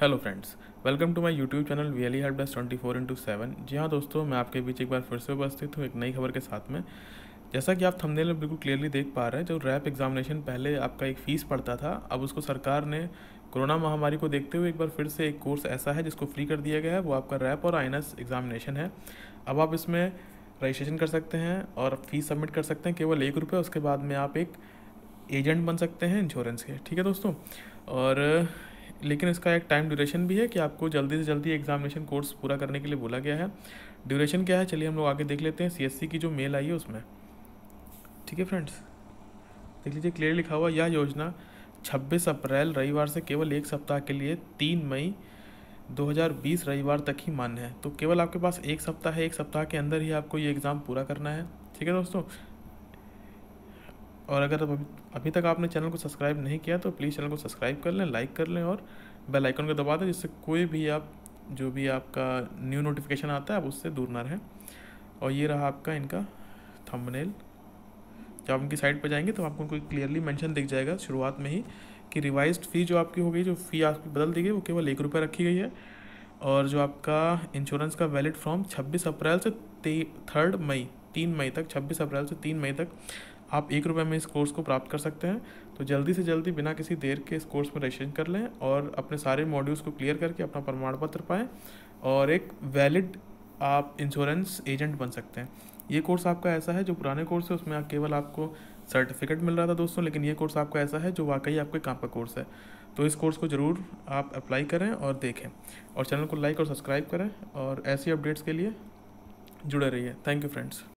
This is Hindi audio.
hello friends welcome to my YouTube channel V L help desk twenty four into seven जी हाँ दोस्तों मैं आपके बीच एक बार फिर से उपस्थित हूँ एक नई खबर के साथ में जैसा कि आप थंबनेल में बिल्कुल क्लियरली देख पा रहे हैं जो रैप एग्जामिनेशन पहले आपका एक फ़ीस पड़ता था अब उसको सरकार ने कोरोना महामारी को देखते हुए एक बार फिर से एक कोर्स ऐसा है जिसको फ्री कर दिया गया है वो आपका रैप और आई एग्जामिनेशन है अब आप इसमें रजिस्ट्रेशन कर सकते हैं और फीस सबमिट कर सकते हैं केवल एक रुपये उसके बाद में आप एक एजेंट बन सकते हैं इंश्योरेंस के ठीक है दोस्तों और लेकिन इसका एक टाइम ड्यूरेशन भी है कि आपको जल्दी से जल्दी एग्जामिनेशन कोर्स पूरा करने के लिए बोला गया है ड्यूरेशन क्या है चलिए हम लोग आगे देख लेते हैं सी की जो मेल आई है उसमें ठीक है फ्रेंड्स देख लीजिए क्लियर लिखा हुआ यह योजना छब्बीस अप्रैल रविवार से केवल एक सप्ताह के लिए तीन मई 2020 रविवार तक ही मान्य है तो केवल आपके पास एक सप्ताह है एक सप्ताह के अंदर ही आपको ये एग्ज़ाम पूरा करना है ठीक है दोस्तों और अगर अभी अभी तक आपने चैनल को सब्सक्राइब नहीं किया तो प्लीज़ चैनल को सब्सक्राइब कर लें लाइक कर लें और बेल आइकन को दबा दें जिससे कोई भी आप जो भी आपका न्यू नोटिफिकेशन आता है आप उससे दूर ना रहें और ये रहा आपका इनका थंबनेल जब आप उनकी साइट पर जाएंगे तो आपको उनको क्लियरली मैंशन दिख जाएगा शुरुआत में ही कि रिवाइज फ़ी जो आपकी हो गई जो फ़ी आपकी बदल दी गई वो केवल एक रुपये रखी गई है और जो आपका इंश्योरेंस का वैलिड फॉर्म छब्बीस अप्रैल से थर्ड मई तीन मई तक छब्बीस अप्रैल से तीन मई तक आप एक रुपये में इस कोर्स को प्राप्त कर सकते हैं तो जल्दी से जल्दी बिना किसी देर के इस कोर्स में रजिस्ट्रेशन कर लें और अपने सारे मॉड्यूल्स को क्लियर करके अपना प्रमाण पत्र पाएँ और एक वैलिड आप इंश्योरेंस एजेंट बन सकते हैं ये कोर्स आपका ऐसा है जो पुराने कोर्स है उसमें आप केवल आपको सर्टिफिकेट मिल रहा था दोस्तों लेकिन ये कोर्स आपका ऐसा है जो वाकई आपके काम का कोर्स है तो इस कोर्स को ज़रूर आप अप्लाई करें और देखें और चैनल को लाइक और सब्सक्राइब करें और ऐसी अपडेट्स के लिए जुड़े रहिए थैंक यू फ्रेंड्स